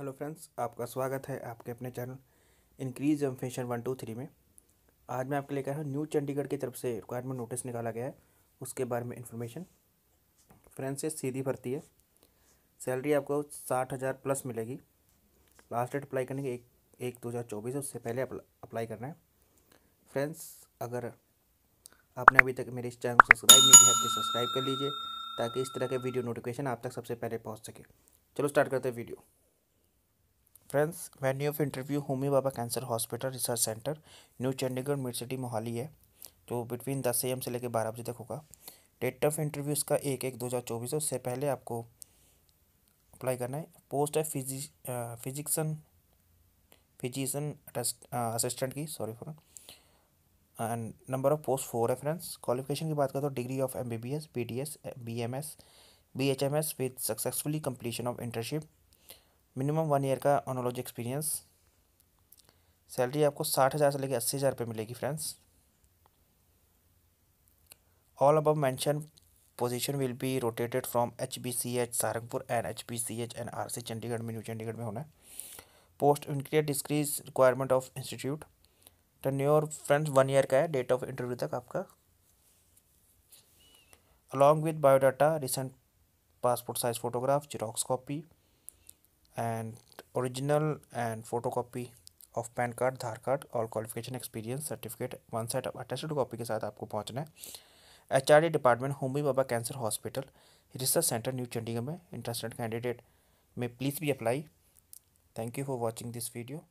hello friends आपका स्वागत है आपके अपने channel increase M fashion one two three में आज मैं आपके लिए कह रहा हूँ न्यू चंडीगढ़ की तरफ से रिक्वायरमेंट नोटिस निकाला गया है उसके बारे में इन्फॉर्मेशन फ्रेंड्स ये सीधी भर्ती है सैलरी आपको साठ हज़ार प्लस मिलेगी लास्ट डेट अप्लाई करने की एक एक दो हज़ार चौबीस उससे पहले अप्लाई करना है फ्रेंड्स अगर आपने अभी तक मेरे इस चैनल को सब्सक्राइब नहीं किया प्लीज़ सब्सक्राइब कर लीजिए ताकि इस तरह के वीडियो नोटिफिकेशन आप तक सबसे पहले पहुँच सके चलो स्टार्ट करते हैं video friends venue of interview Homi Bhabha cancer hospital research centre new Chandigarh mid city Mohali है जो तो बिटवीन दस ए एम से लेकर बारह बजे तक होगा डेट ऑफ इंटरव्यू इसका एक एक दो हज़ार चौबीस है उससे पहले आपको अप्लाई करना है पोस्ट है फिजी फिजिक्सन फिजिशन असिस्टेंट की sorry for and number of post four है फ्रेंड्स क्वालिफिकेशन की बात करें तो degree of M B B S B D S B M S B H M S with successfully completion of internship minimum one year का oncology experience salary आपको साठ हज़ार से लेकर अस्सी हज़ार रुपये मिलेगी friends all above mention position will be rotated from H B C H Saharanpur and H B C H and R C Chandigarh में न्यू चंडीगढ़ में होना है post increase decrease requirement of institute tenure friends one year का है date of interview तक आपका along with biodata recent passport size photograph xerox copy and and photo copy of PAN card Aadhaar card और qualification experience certificate one set attested copy के साथ आपको पहुंचना है H R D department Homi Bhabha cancer hospital research centre new Chandigarh में interested candidate में please भी apply thank you for watching this video